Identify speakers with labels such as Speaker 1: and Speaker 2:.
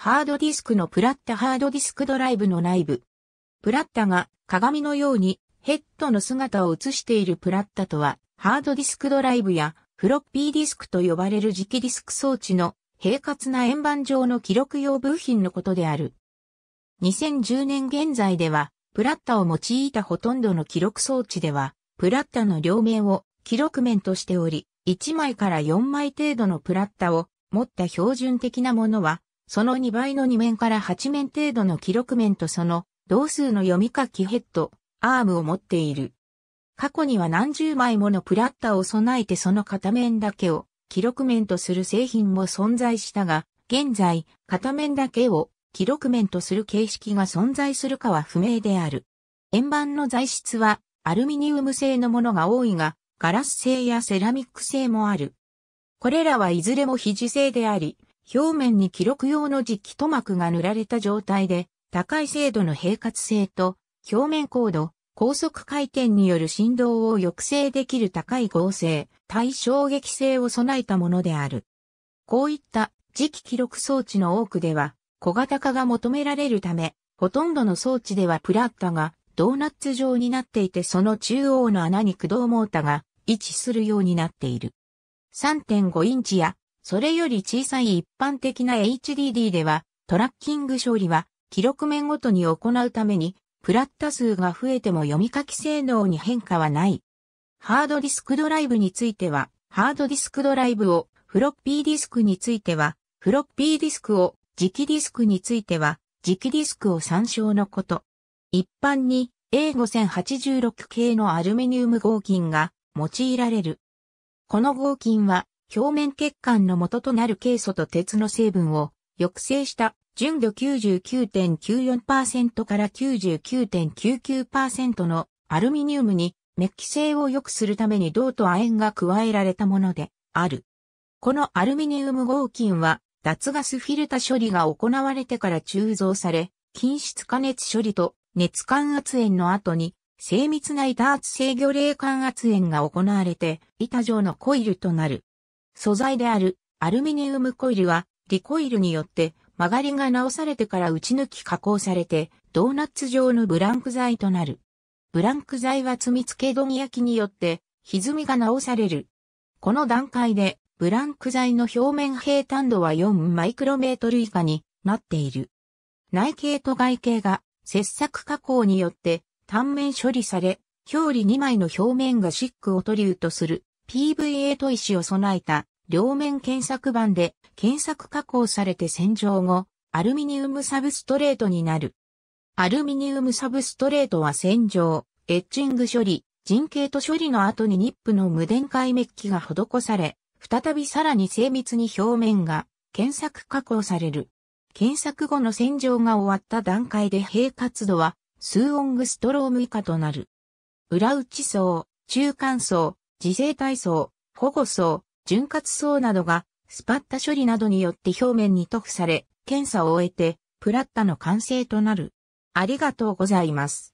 Speaker 1: ハードディスクのプラッタハードディスクドライブの内部。プラッタが鏡のようにヘッドの姿を映しているプラッタとは、ハードディスクドライブやフロッピーディスクと呼ばれる磁気ディスク装置の平滑な円盤状の記録用部品のことである。2010年現在では、プラッタを用いたほとんどの記録装置では、プラッタの両面を記録面としており、1枚から4枚程度のプラッタを持った標準的なものは、その2倍の2面から8面程度の記録面とその同数の読み書きヘッド、アームを持っている。過去には何十枚ものプラッタを備えてその片面だけを記録面とする製品も存在したが、現在、片面だけを記録面とする形式が存在するかは不明である。円盤の材質はアルミニウム製のものが多いが、ガラス製やセラミック製もある。これらはいずれも非製であり、表面に記録用の磁気塗膜が塗られた状態で、高い精度の平滑性と、表面高度、高速回転による振動を抑制できる高い合成、対衝撃性を備えたものである。こういった磁気記録装置の多くでは、小型化が求められるため、ほとんどの装置ではプラッタがドーナッツ状になっていてその中央の穴に駆動モータが位置するようになっている。3.5インチやそれより小さい一般的な HDD では、トラッキング処理は、記録面ごとに行うために、プラッタ数が増えても読み書き性能に変化はない。ハードディスクドライブについては、ハードディスクドライブを、フロッピーディスクについては、フロッピーディスクを、磁気ディスクについては、磁気ディスクを参照のこと。一般に A5086 系のアルミニウム合金が用いられる。この合金は表面血管の元となるケイ素と鉄の成分を抑制した純度99.94%から99.99%のアルミニウムにメッキ性を良くするために銅と亜鉛が加えられたものである。このアルミニウム合金は脱ガスフィルタ処理が行われてから鋳造され、均質加熱処理と熱感圧炎の後に精密な板圧制御冷感圧炎が行われて板状のコイルとなる。素材であるアルミニウムコイルはリコイルによって曲がりが直されてから打ち抜き加工されてドーナツ状のブランク材となる。ブランク材は積み付けどん焼きによって歪みが直される。この段階でブランク材の表面平坦度は4マイクロメートル以下になっている。内径と外径が切削加工によって単面処理され、表裏2枚の表面がシックをトリューとする PVA 砥石を備えた両面検索板で検索加工されて洗浄後、アルミニウムサブストレートになる。アルミニウムサブストレートは洗浄、エッチング処理、人形と処理の後にニップの無電解メッキが施され、再びさらに精密に表面が検索加工される。検索後の洗浄が終わった段階で平滑度は数オングストローム以下となる。裏打ち層、中間層、自生体層、保護層、潤滑層などが、スパッタ処理などによって表面に塗布され、検査を終えて、プラッタの完成となる。ありがとうございます。